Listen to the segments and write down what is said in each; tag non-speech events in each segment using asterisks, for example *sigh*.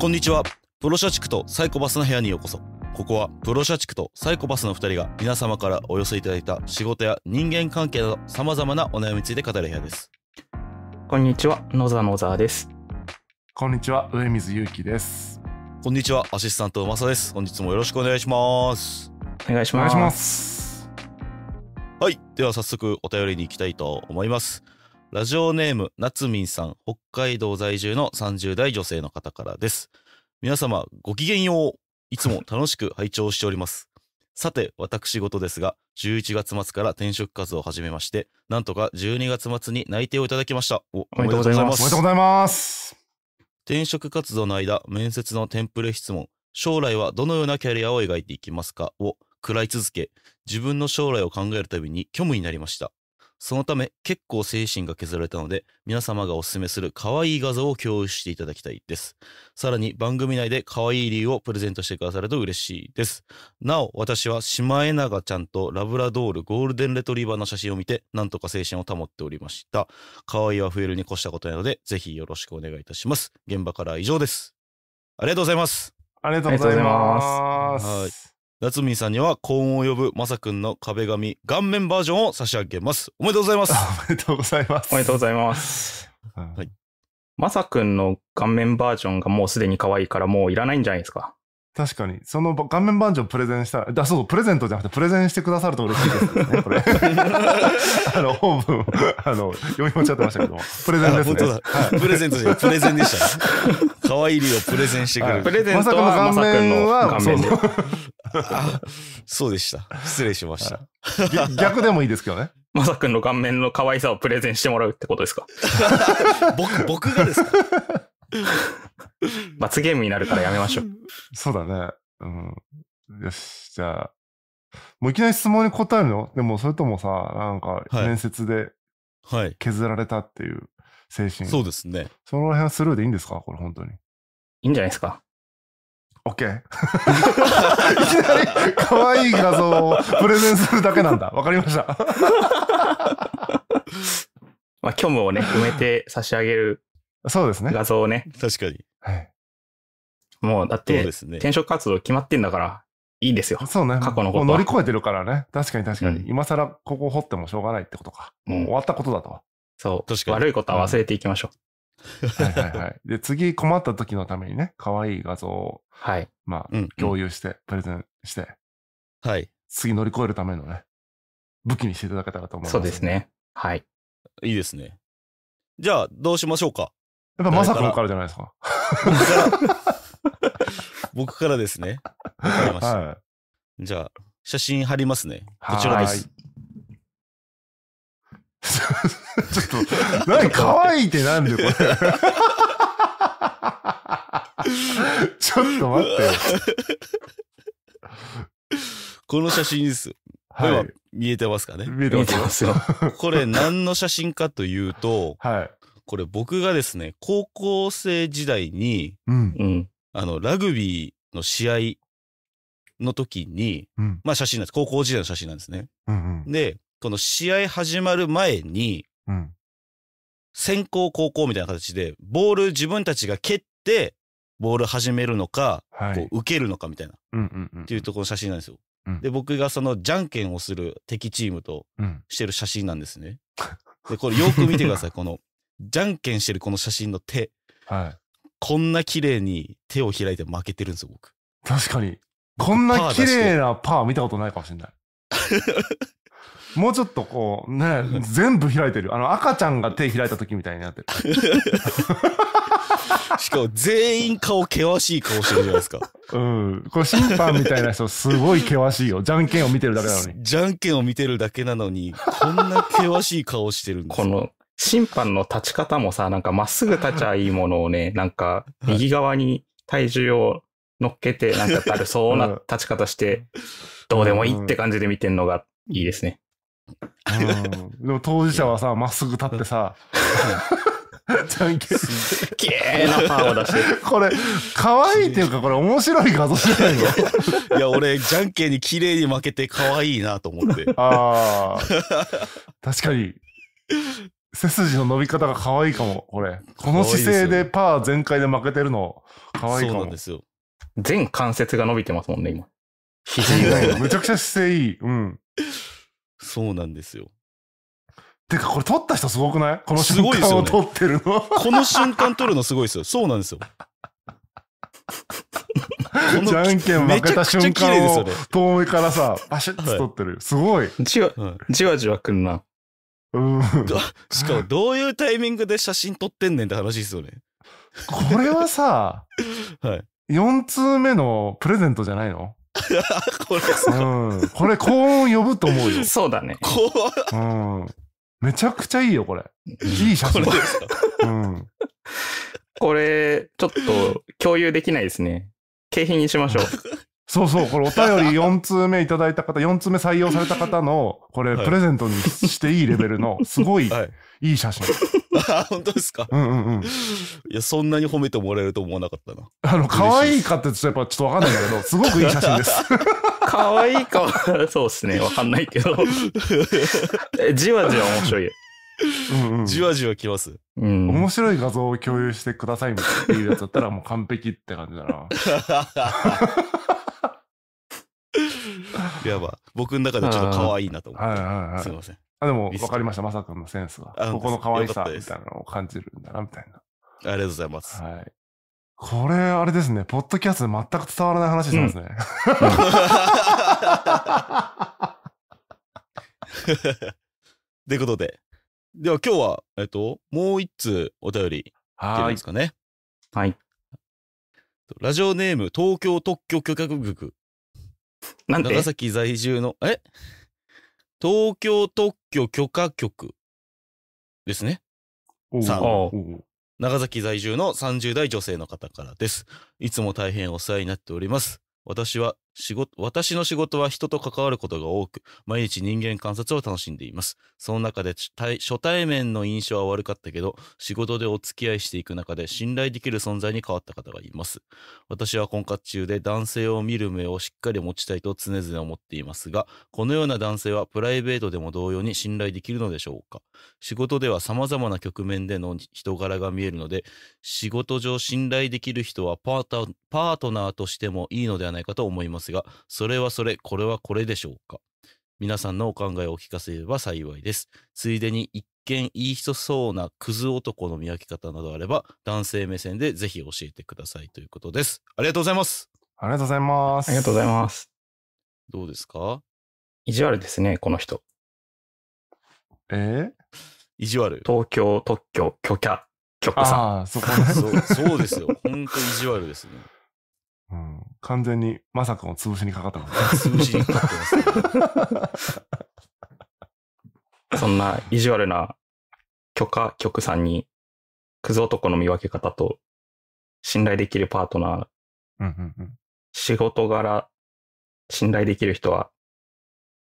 こんにちは。プロ社畜とサイコパスの部屋にようこそ。ここはプロ社畜とサイコパスの2人が皆様からお寄せいただいた仕事や人間関係など様々なお悩みについて語る部屋です。こんにちは、野沢野沢です。こんにちは、上水祐樹です。こんにちは、アシスタントのまさです。本日もよろしくお願いします。お願いします。はい、では早速お便りに行きたいと思います。ラジオネーム、なつみんさん、北海道在住の30代女性の方からです。皆様、ごきげんよう。いつも楽しく拝聴しております。さて、私事ですが、11月末から転職活動を始めまして、なんとか12月末に内定をいただきました。おめでとうございます。おめでとうございます。転職活動の間、面接のテンプレ質問、将来はどのようなキャリアを描いていきますかを食らい続け、自分の将来を考えるたびに虚無になりました。そのため結構精神が削られたので皆様がおすすめする可愛い画像を共有していただきたいです。さらに番組内で可愛い理由をプレゼントしてくださると嬉しいです。なお私はシマエナガちゃんとラブラドールゴールデンレトリーバーの写真を見てなんとか精神を保っておりました。可愛いは増えるに越したことなのでぜひよろしくお願いいたします。現場からは以上です。ありがとうございます。ありがとうございます。はい夏海さんには幸運を呼ぶまさくんの壁紙顔面バージョンを差し上げます。おめでとうございます。おめでとうございます。おめでとうございます。はい。まさくんの顔面バージョンがもうすでに可愛いからもういらないんじゃないですか。確かに。その顔面バンジョンプレゼンしたら、そう、プレゼントじゃなくて、プレゼンしてくださると嬉しいですね、これ。*laughs* あの、本文、あの、読み間違ってましたけども。プレゼンですね。プレゼントじゃプレゼンでした、か可愛い理をプレゼンしてくれる。プレゼントまさかの顔面は、そうでした。失礼しました。逆でもいいですけどね。まさくんの顔面の可愛さをプレゼンしてもらうってことですか *laughs* 僕、僕がですか *laughs* 罰ゲームになるからやめましょう。*laughs* そうだね。うん。よし、じゃあ。もういきなり質問に答えるのでもそれともさ、なんか面接で削られたっていう精神。はい、そうですね。その辺はスルーでいいんですかこれ本当に。いいんじゃないですか。オッケー。いきなり可愛い画像をプレゼンするだけなんだ。わかりました。*laughs* まあ、虚無をね、埋めて差し上げるそうですね。画像をね。確かに。はい。もうだって、ね、転職活動決まってんだから、いいんですよ。そうね。過去のこと乗り越えてるからね。確かに確かに。うん、今更ここ掘ってもしょうがないってことか。もう終わったことだと。そう。確かに。悪いことは忘れていきましょう。はいはいはい。で、次困った時のためにね、可愛い画像を、はい。まあ、うん、共有して、プレゼンして、はい。次乗り越えるためのね、武器にしていただけたらと思います、ね、そうですね。はい。いいですね。じゃあ、どうしましょうか。やっぱまさくからじゃないですか。僕からですね。わかりました。はい、じゃあ、写真貼りますね。こちらです。ちょっと、何、乾いってなんでこれ。*laughs* ちょっと待って。この写真です。はい、見えてますかね見えてますよ。これ何の写真かというと、はい、これ僕がですね、高校生時代に、うん、あの、ラグビーの試合の時に、うん、まあ写真なんです。高校時代の写真なんですね。うんうん、で、この試合始まる前に、うん、先行高校みたいな形で、ボール自分たちが蹴って、ボール始めるのか、はい、こう受けるのかみたいな、っていうとこの写真なんですよ。で、僕がそのじゃんけんをする敵チームとしてる写真なんですね。で、これよく見てください。このじゃんけんしてるこの写真の手。はい。こんな綺麗に手を開いて負けてるんですよ、僕。確かに。こんな綺麗なパー見たことないかもしれない。*laughs* もうちょっとこう、ね、全部開いてる。あの、赤ちゃんが手開いた時みたいになってる。*laughs* しかも全員顔険しい顔してるじゃないですか。うん。これ審判みたいな人すごい険しいよ。じゃんけんを見てるだけなのに。じゃんけんを見てるだけなのに、こんな険しい顔してるんですこの審判の立ち方もさ、なんかまっすぐ立ちゃいいものをね、なんか右側に体重を乗っけて、なんかだるそうな立ち方して、どうでもいいって感じで見てんのがいいですね。うん、でも当事者はさ、まっすぐ立ってさ、じゃんけん。なパーを出して。これ、可愛いっていうか、これ面白い画像じゃないのいや、俺、じゃんけんに綺麗に負けて可愛いなと思って。ああ。確かに。背筋の伸び方が可愛いかも、これ。この姿勢でパー全開で負けてるの、可愛いかも。そうなんですよ。全関節が伸びてますもんね、今。肘以外めちゃくちゃ姿勢いい。うん。そうなんですよ。てか、これ撮った人すごくないこの瞬間を撮ってるの。ね、この瞬間撮るのすごいですよ。そうなんですよ。*laughs* じゃんけん負けた瞬間を遠目からさ、パシッと撮ってる。すごい。じわ、じわじわくんな。うん、しかもどういうタイミングで写真撮ってんねんって話ですよね。これはさ、*laughs* はい、4通目のプレゼントじゃないの *laughs* これうん、これ幸運呼ぶと思うよ。そうだね。う、ん、めちゃくちゃいいよ、これ。いい写真。これうん、これ、ちょっと共有できないですね。景品にしましょう。*laughs* そうそう、これお便り4通目いただいた方、4通目採用された方の、これ、プレゼントにしていいレベルの、すごい、いい、写真。あ *laughs* 本当ですかうんうんうん。いや、そんなに褒めてもらえると思わなかったな。あの、可愛いかってちょっとやっぱちょっとわかんないんだけど、すごくいい写真です。可愛いいかは、そうですね。わかんないけど。えじわじわ面白い。うんじわじわきます。うん。面白い画像を共有してくださいみたいなやつだったらもう完璧って感じだな。*laughs* い *laughs* ば、僕の中でちょっと可愛いなと思って。はいはい、すいません。あ、でも、わかりました。まさくんのセンスが。ここの可愛さみたいなのを感じるんだな、みたいな。ありがとうございます。はい。これ、あれですね。ポッドキャストで全く伝わらない話してますね。という *laughs* ことで。では今日は、えっと、もう一通お便り、いけるんですかね。はい。ラジオネーム、東京特許許可局なんで長崎在住の、え東京特許許可局ですね。さあ、長崎在住の30代女性の方からです。いつも大変お世話になっております。私は仕事、私の仕事は人と関わることが多く、毎日人間観察を楽しんでいます。その中で初対面の印象は悪かったけど、仕事でお付き合いしていく中で信頼できる存在に変わった方がいます。私は婚活中で男性を見る目をしっかり持ちたいと常々思っていますが、このような男性はプライベートでも同様に信頼できるのでしょうか。仕事では様々な局面での人柄が見えるので、仕事上信頼できる人はパートナーとしてもいいのではないかと思います。ですが、それはそれ、これはこれでしょうか。皆さんのお考えをお聞かせれば幸いです。ついでに一見いい人そうなクズ男の見分け方などあれば、男性目線でぜひ教えてくださいということです。ありがとうございます。ありがとうございます。ありがとうございます。どうですか意地悪ですね、この人。えー、意地悪東京特許許可、許可さん。ああ、そこ、そう。そうですよ。本当意地悪ですね。うん、完全にまさかを潰しにかかったも潰しにかかってますね。*laughs* そんな意地悪な許可局さんに、クズ男の見分け方と、信頼できるパートナー、うんうんうん、仕事柄、信頼できる人は、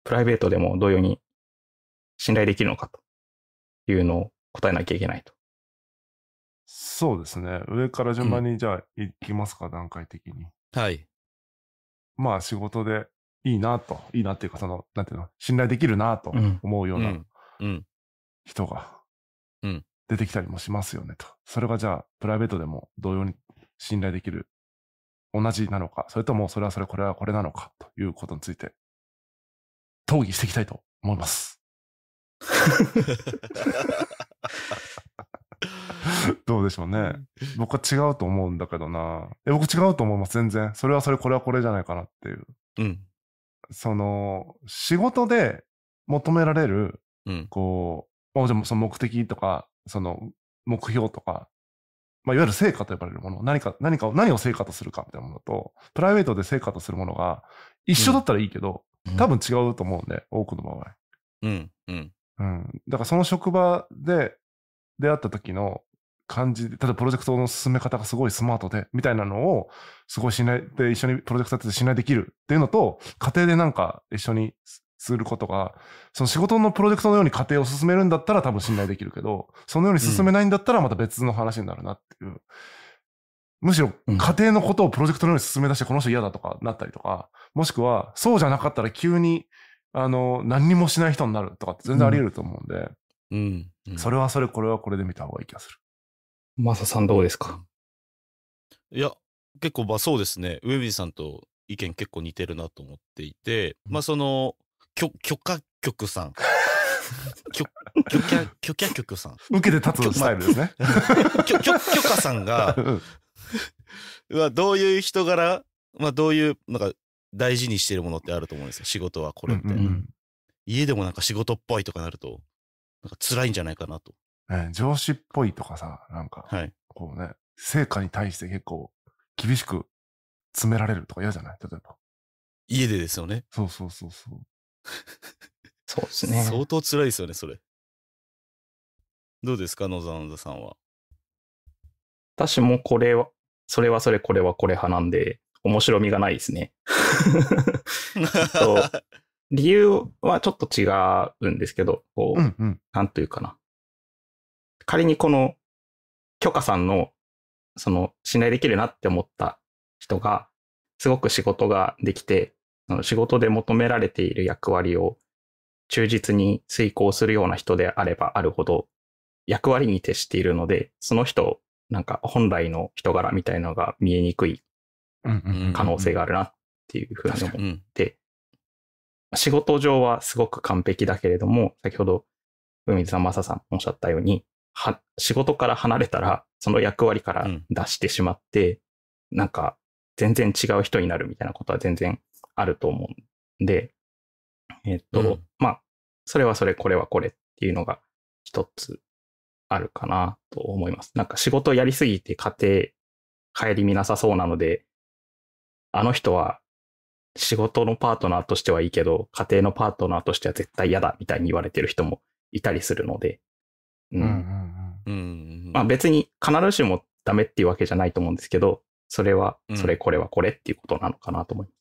プライベートでも同様に信頼できるのかというのを答えなきゃいけないと。そうですね。上から順番にじゃあ行きますか、段階的に。はい。まあ仕事でいいなと、いいなっていうか、その、なんていうの、信頼できるなと思うような人が出てきたりもしますよねと。それがじゃあプライベートでも同様に信頼できる同じなのか、それともそれはそれ、これはこれなのかということについて、討議していきたいと思います。*laughs* *laughs* どうでしょうね。僕は違うと思うんだけどな。え、僕違うと思います、全然。それはそれ、これはこれじゃないかなっていう。うん。その、仕事で求められる、こう、その目的とか、その、目標とか、まあ、いわゆる成果と呼ばれるもの、何か、何かを、何を成果とするかみたいなものと、プライベートで成果とするものが、一緒だったらいいけど、うん、多分違うと思うんで、多くの場合。うん、うん。うん。だからその職場で出会った時の感じで、ただプロジェクトの進め方がすごいスマートで、みたいなのを、すごいしないで一緒にプロジェクトやってて信頼できるっていうのと、家庭でなんか一緒にすることが、その仕事のプロジェクトのように家庭を進めるんだったら多分信頼できるけど、そのように進めないんだったらまた別の話になるなっていう。うん、むしろ家庭のことをプロジェクトのように進め出してこの人嫌だとかなったりとか、もしくはそうじゃなかったら急にあの何にもしない人になるとかって全然あり得ると思うんで、うん、うんうん、それはそれこれはこれで見た方がいい気がする。マサさんどうですかいや、結構まあそうですね。上水さんと意見結構似てるなと思っていて、うん、まあその、許可局さん。*laughs* 許可、許可局さん。受けて立つスタイルですね。*laughs* 許可、まあ、さんが、*laughs* うはどういう人柄、まあどういう、なんか大事にしてるものってあると思うんですよ。仕事はこれって、うんうん、家でもなんか仕事っぽいとかなると、なんか辛いんじゃないかなと。上司っぽいとかさ、なんか、はい、こうね、成果に対して結構厳しく詰められるとか嫌じゃない例えば。家でですよね。そうそうそうそう。*laughs* そうですね。相当辛いですよね、それ。どうですか、野沢野沢さんは。私もこれは、それはそれ、これはこれ派なんで、面白みがないですね。*laughs* *laughs* 理由はちょっと違うんですけど、こう、うんうん、なんというかな。仮にこの、許可さんの、その、信頼できるなって思った人が、すごく仕事ができて、仕事で求められている役割を忠実に遂行するような人であればあるほど、役割に徹しているので、その人、なんか本来の人柄みたいのが見えにくい可能性があるなっていうふうに思って、仕事上はすごく完璧だけれども、先ほど、海津さん、マサさんおっしゃったように、は、仕事から離れたら、その役割から出してしまって、うん、なんか、全然違う人になるみたいなことは全然あると思うんで、えっ、と、うん、まあ、それはそれ、これはこれっていうのが一つあるかなと思います。なんか仕事やりすぎて家庭、帰り見なさそうなので、あの人は仕事のパートナーとしてはいいけど、家庭のパートナーとしては絶対嫌だみたいに言われてる人もいたりするので、うん。うん。まあ別に必ずしもダメっていうわけじゃないと思うんですけど、それは、それ、これはこれっていうことなのかなと思います。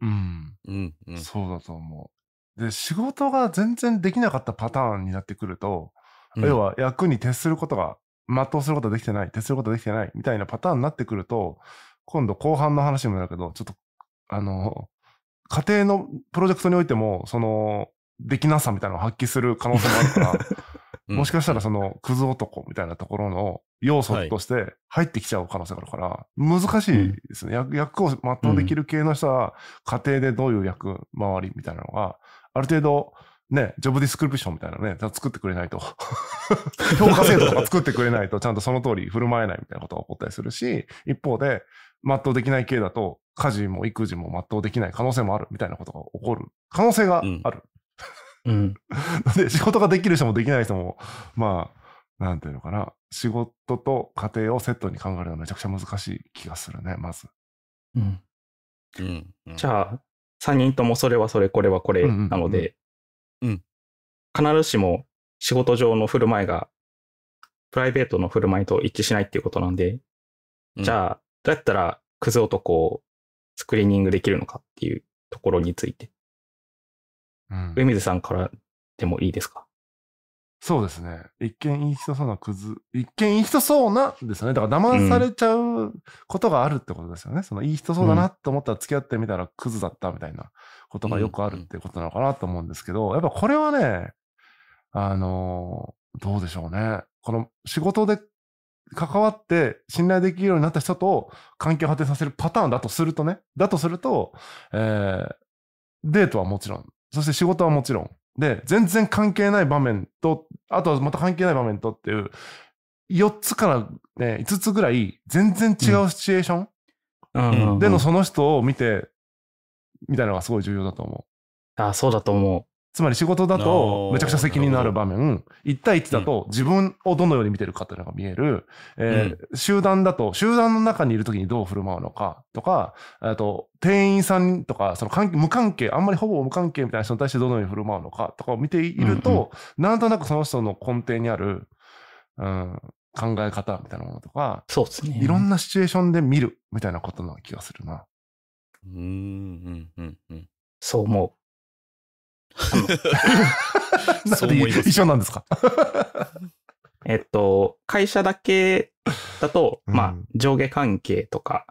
うん。うん。うん、そうだと思う。で、仕事が全然できなかったパターンになってくると、要は役に徹することが、全うすることできてない、徹することできてない、みたいなパターンになってくると、今度後半の話もだけど、ちょっと、あの、家庭のプロジェクトにおいても、その、できなさみたいなのを発揮する可能性もあるから、*laughs* もしかしたらその、クズ男みたいなところの要素として入ってきちゃう可能性があるから、難しいですね、うん、役を全うできる系の人は、家庭でどういう役回りみたいなのが、ある程度、ね、ジョブディスクリプションみたいなね、作ってくれないと。*laughs* 評価制度とか作ってくれないと、ちゃんとその通り振る舞えないみたいなことが起こったりするし、一方で、全うできない系だと、家事も育児も全うできない可能性もあるみたいなことが起こる可能性がある。うんうん、*laughs* で仕事ができる人もできない人もまあなんていうのかな仕事と家庭をセットに考えるのはめちゃくちゃ難しい気がするねまず。うん、うん、うん、じゃあ3人ともそれはそれこれはこれなので、うん、必ずしも仕事上の振る舞いがプライベートの振る舞いと一致しないっていうことなんで、じゃあどうやったらクズ男をスクリーニングできるのかっていうところについて。うん、上水さんからでもいいですかそうですね。一見いい人そうなクズ、一見いい人そうなですよね。だから騙されちゃうことがあるってことですよね。うん、そのいい人そうだなと思ったら付き合ってみたらクズだったみたいなことがよくあるってことなのかなと思うんですけど、やっぱこれはね、あのー、どうでしょうね。この仕事で関わって信頼できるようになった人と関係を発展させるパターンだとするとね、だとすると、えー、デートはもちろんそして仕事はもちろん。で、全然関係ない場面と、あとはまた関係ない場面とっていう、4つから、ね、5つぐらい、全然違うシチュエーション、うん、でのその人を見て、みたいなのがすごい重要だと思う。ああそうだと思う。つまり仕事だと、めちゃくちゃ責任のある場面、1対1だと自分をどのように見てるかというのが見える、えー、集団だと、集団の中にいる時にどう振る舞うのかとか、あと、店員さんとか、その関係、無関係、あんまりほぼ無関係みたいな人に対してどのように振る舞うのかとかを見ていると、なんとなくその人の根底にある、うん、考え方みたいなものとか、そうですね。いろんなシチュエーションで見るみたいなことな気がするな。うん、うん、うん、うん。そう思う。そう思います。*laughs* 一緒なんですか *laughs* えっと、会社だけだと、まあ、上下関係とか、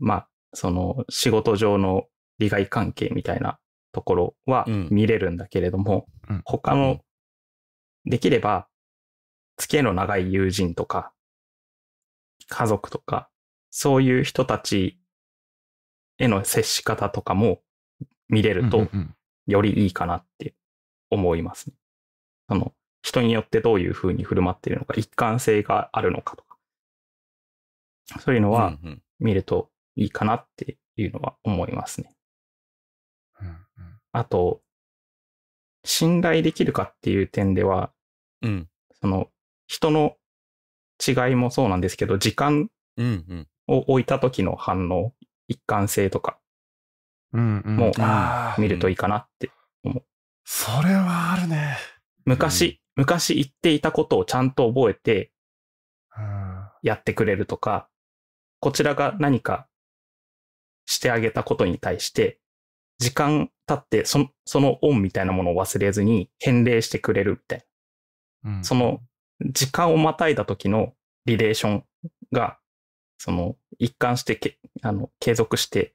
うん、まあ、その仕事上の利害関係みたいなところは見れるんだけれども、うん、他の、できれば、付き合いの長い友人とか、家族とか、そういう人たちへの接し方とかも見れると、うんうんよりいいかなって思いますね。その、人によってどういうふうに振る舞っているのか、一貫性があるのかとか、そういうのは見るといいかなっていうのは思いますね。あと、信頼できるかっていう点では、うん、その人の違いもそうなんですけど、時間を置いた時の反応、一貫性とか、もう見るといいかなって思う。それはあるね。昔、昔言っていたことをちゃんと覚えて、やってくれるとか、こちらが何かしてあげたことに対して、時間経ってそ、その恩みたいなものを忘れずに返礼してくれるみたいな。うん、その、時間をまたいだ時のリレーションが、その、一貫してあの、継続して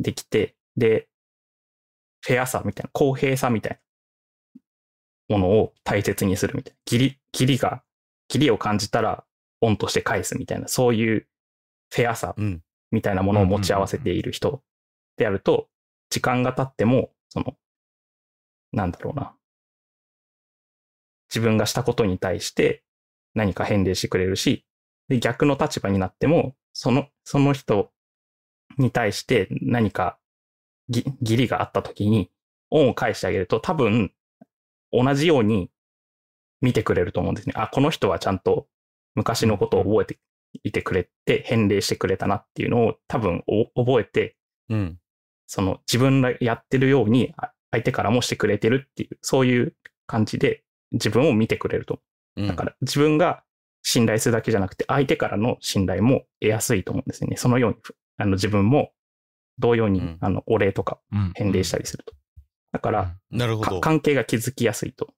できて、で、フェアさみたいな、公平さみたいなものを大切にするみたいな。ギリ、ギリが、ギリを感じたら、オンとして返すみたいな、そういうフェアさみたいなものを持ち合わせている人であると、時間が経っても、その、なんだろうな。自分がしたことに対して何か返礼してくれるし、で、逆の立場になっても、その、その人に対して何か義理があった時に、恩を返してあげると、多分、同じように見てくれると思うんですね。あ、この人はちゃんと昔のことを覚えていてくれて、返礼してくれたなっていうのを多分覚えて、うん、その自分がやってるように相手からもしてくれてるっていう、そういう感じで自分を見てくれると。だから自分が信頼するだけじゃなくて、相手からの信頼も得やすいと思うんですね。そのように、あの自分も同様に、あのお礼とか返礼したりすると。だから、なるほど関係が築きやすいと。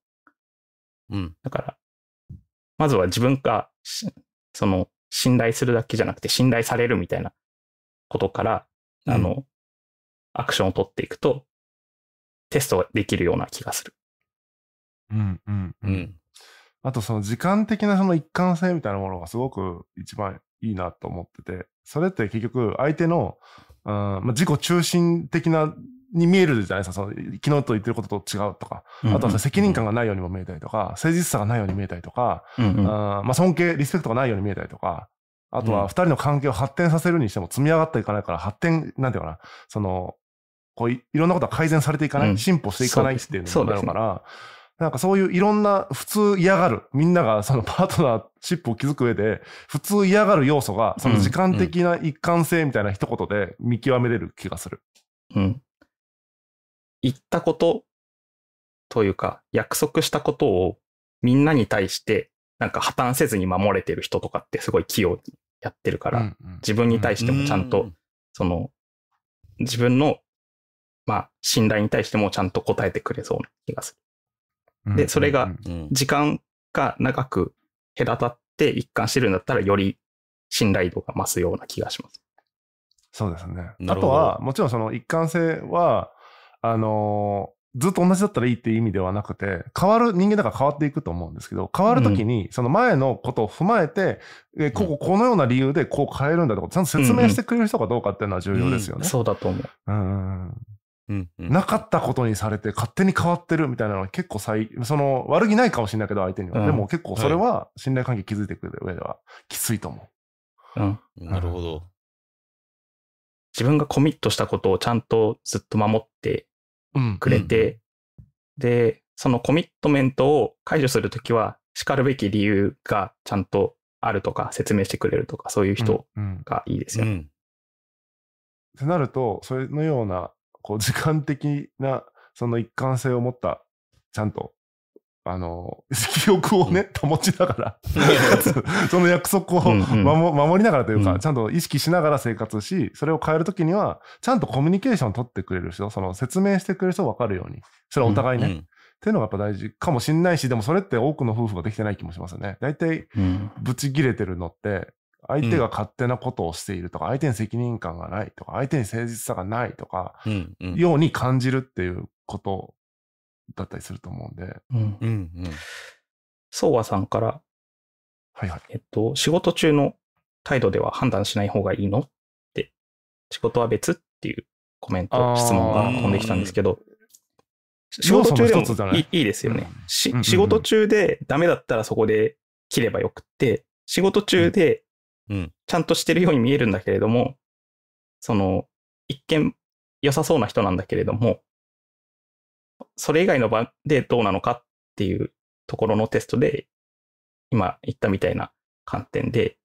うん、だから、まずは自分が、その、信頼するだけじゃなくて、信頼されるみたいなことから、あの、アクションを取っていくと、テストができるような気がする。うんうんうん。あとその時間的なその一貫性みたいなものがすごく一番いいなと思ってて、それって結局相手のまあ、自己中心的なに見えるじゃないですか。その昨日と言ってることと違うとか、あとは責任感がないようにも見えたりとか、誠実さがないように見えたりとか、まあ、尊敬、リスペクトがないように見えたりとか、あとは二人の関係を発展させるにしても積み上がっていかないから発展、なんていうかな、その、こういろんなことが改善されていかない、うん、進歩していかないっていうのになるから、ね、なんかそういういろんな普通嫌がる、みんながそのパートナーシップを築く上で、普通嫌がる要素が、その時間的な一貫性みたいな一言で見極めれる気がする。うん。言ったこと、というか、約束したことをみんなに対して、なんか破綻せずに守れてる人とかってすごい器用にやってるから、うんうん、自分に対してもちゃんと、その、自分の、まあ、信頼に対してもちゃんと答えてくれそうな気がする。で、それが時間が長く隔たって一貫してるんだったら、より信頼度が増すような気がします。そうですね。あとは、もちろんその一貫性は、あのー、ずっと同じだったらいいっていう意味ではなくて、変わる、人間だから変わっていくと思うんですけど、変わるときに、その前のことを踏まえて、うん、えここ、このような理由でこう変えるんだとか、ちゃんと説明してくれる人かどうかっていうのは重要ですよね。うんうん、そうだと思う。うん。うんうん、なかったことにされて勝手に変わってるみたいなのは結構最その悪気ないかもしれないけど相手には、うん、でも結構それは信頼関係築いてくる上ではきついと思う、うん、うん、なるほど自分がコミットしたことをちゃんとずっと守ってくれて、でそのコミットメントを解除するときはしかるべき理由がちゃんとあるとか説明してくれるとかそういう人がいいですよね、ってなるとそれのようなこう時間的なその一貫性を持ったちゃんとあの、*laughs* 記憶をね、保ちながら *laughs* その約束を守りながらというか、ちゃんと意識しながら生活し、それを変えるときには、ちゃんとコミュニケーションを取ってくれる人、その説明してくれる人分かるように、それはお互いね、っていうのがやっぱ大事かもしんないし、でもそれって多くの夫婦ができてない気もしますよね。大体、ブチ切れてるのって、相手が勝手なことをしているとか、相手に責任感がないとか、相手に誠実さがないとか、ように感じるっていうことだったりすると思うんで。うんうんうん。そうはさんから、はいはい。えっと、仕事中の態度では判断しない方がいいのって、仕事は別っていうコメント、質問が飛んできたんですけど、仕事中でもいいですよね、仕事中でダメだったらそこで切ればよくって、仕事中でうん、ちゃんとしてるように見えるんだけれども、その、一見良さそうな人なんだけれども、それ以外の場でどうなのかっていうところのテストで、今言ったみたいな観点で、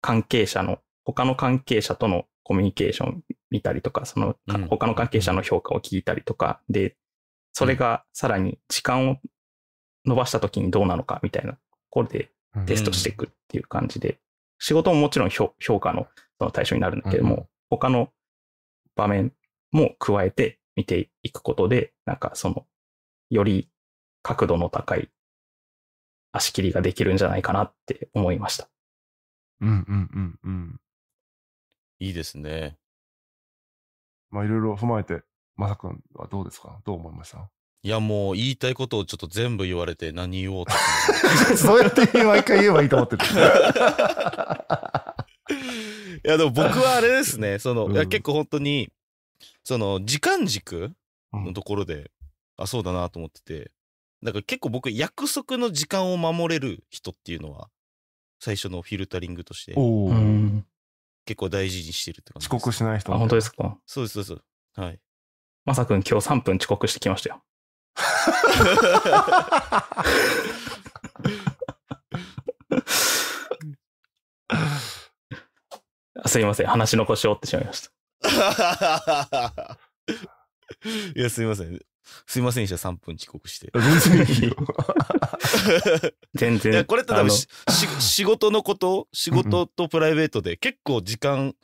関係者の、他の関係者とのコミュニケーション見たりとか、その、他の関係者の評価を聞いたりとかで、それがさらに時間を伸ばした時にどうなのかみたいなところでテストしていくっていう感じで、仕事ももちろん評価のその対象になるんだけども、他の場面も加えて見ていくことで、なんかその、より角度の高い足切りができるんじゃないかなって思いました。うんうんうんうん。いいですね。まあいろいろ踏まえて、まさくんはどうですかどう思いましたいやもう言いたいことをちょっと全部言われて何言おうと *laughs* そうやって毎回言えばいいと思ってる *laughs* いやでも僕はあれですねその、うん、いや結構本当にその時間軸のところで、うん、あそうだなと思っててだから結構僕約束の時間を守れる人っていうのは最初のフィルタリングとして結構大事にしてるって感じ遅刻しない人あ本当ですかそうですそうですはいまさくん今日3分遅刻してきましたよ *laughs* すいません、話の腰を折ってしまいました。*laughs* いや、すいません。すいませんでした、3分遅刻して。*laughs* 全い然。これって多分し仕事のこと仕事とプライベートで結構時間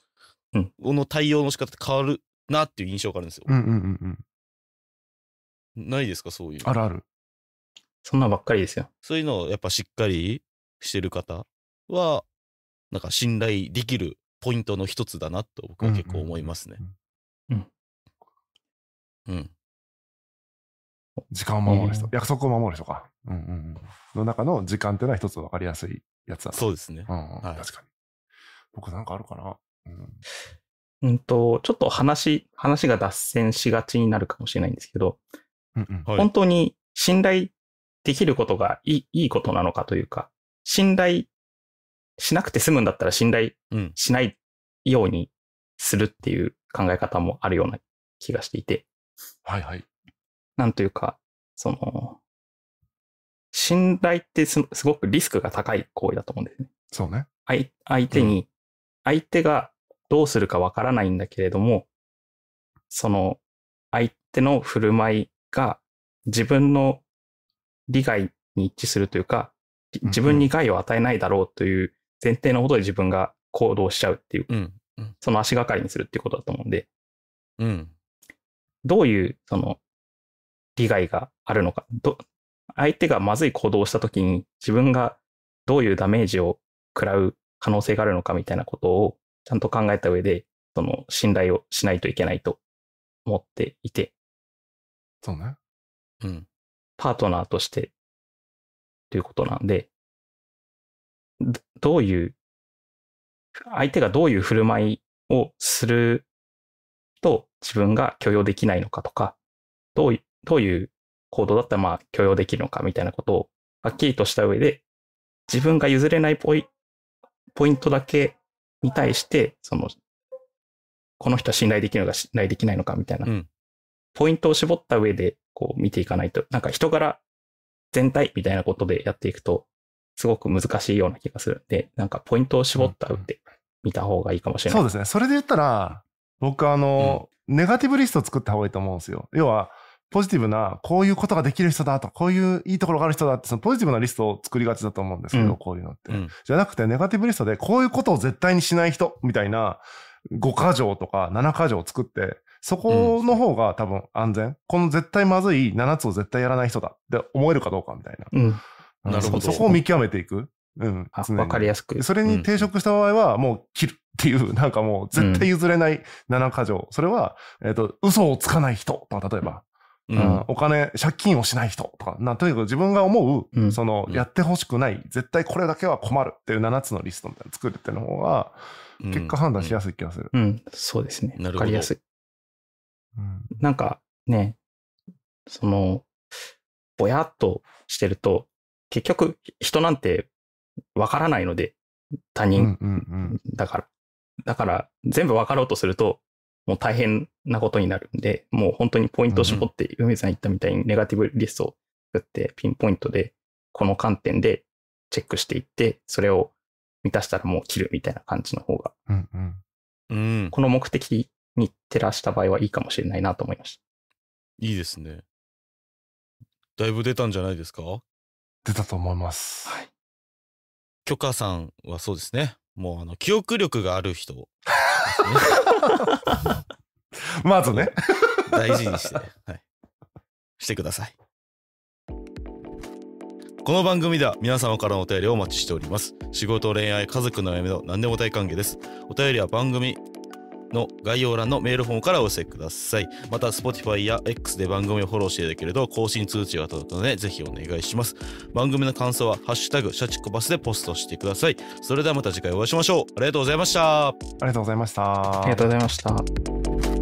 の対応の仕方って変わるなっていう印象があるんですよ。うんうんうんうん。ないですかそういう。あるある。そんなばっかりですよ。そういうのをやっぱしっかりしてる方は、なんか信頼できるポイントの一つだなと僕は結構思いますね。うん、うん。うん。時間を守る人、約束を守る人か。うんうんの中の時間っていうのは一つ分かりやすいやつだそうですね。うん、はい、確かに。僕なんかあるかな。うん、うんと、ちょっと話、話が脱線しがちになるかもしれないんですけど、本当に信頼できることがいいいいことなのかというか、信頼しなくて済むんだったら信頼しないようにするっていう考え方もあるような気がしていて。はいはい。なんというか、その、信頼ってすごくリスクが高い行為だと思うんですね。そうね。相相手に、うん、相手がどうするかわからないんだけれども、その、相手の振る舞いが自分の利害に一致するというか、自分に害を与えないだろうという前提のことで自分が行動しちゃうっていう、うんうん、その足がかりにするっていうことだと思うんで、うん、どういうその利害があるのか、相手がまずい行動をしたときに自分がどういうダメージを食らう可能性があるのかみたいなことをちゃんと考えた上で、その信頼をしないといけないと思っていて、そうね。うん。パートナーとして、ということなんで、どういう、相手がどういう振る舞いをすると自分が許容できないのかとか、どういう、どういう行動だったらまあ許容できるのかみたいなことをはっきりとした上で、自分が譲れないポイポイントだけに対して、その、この人は信頼できるのか信頼できないのかみたいなポイントを絞った上で、こう見ていかないと、なんか人柄全体みたいなことでやっていくと、すごく難しいような気がするんで、なんかポイントを絞った上で見た方がいいかもしれない。そうですね。それで言ったら、僕あの、うん、ネガティブリスト作った方がいいと思うんですよ。要は、ポジティブな、こういうことができる人だと、こういういいところがある人だって、そのポジティブなリストを作りがちだと思うんですけど、うん、こういうのって、うん、じゃなくて、ネガティブリストで、こういうことを絶対にしない人みたいな、5箇条とか7箇条を作って、そこの方が多分安全、うん、この絶対まずい7つを絶対やらない人だって思えるかどうかみたいな。うん、なるほどそ。そこを見極めていく。うん。わかりやすく。それに抵触した場合は、もう切るっていう、なんかもう絶対譲れない7か条。それは、えっ、ー、と、嘘をつかない人とか、例えば。うん、お金、借金をしない人とか、なとにかく自分が思う、うん、その、やってほしくない、絶対これだけは困るっていう7つのリストみたいな作るっていうの方が、結果判断しやすい気がする。うん、そうですね。わかりやすい。うん、なんかね、その、ぼやっとしてると、結局人なんてわからないので、他人、うんうんだから。だから全部分かろうとすると、もう大変なことになるんで、もう本当にポイントを絞って、梅さん言ったみたいにネガティブリストを作って、ピンポイントで、この観点でチェックしていって、それを満たしたらもう切るみたいな感じの方が、うんうん、この目的に照らした場合はいいかもしれないなと思いました。いいですね。だいぶ出たんじゃないですか出たと思います。はい。許可さんはそうですね。もうあの、記憶力がある人、ね。*laughs* まずね。大事にして、はい。してください。この番組では皆様からのお便りをお待ちしております。仕事、恋愛、家族の悩みの何でも大歓迎です。お便りは番組の概要欄のメールフォームからお寄せください。また、Spotify や X で番組をフォローしていただけると更新通知が届くので、ぜひお願いします。番組の感想は、ハッシュタグ、シャチコバスでポストしてください。それではまた次回お会いしましょう。ありがとうございました。ありがとうございました。ありがとうございました。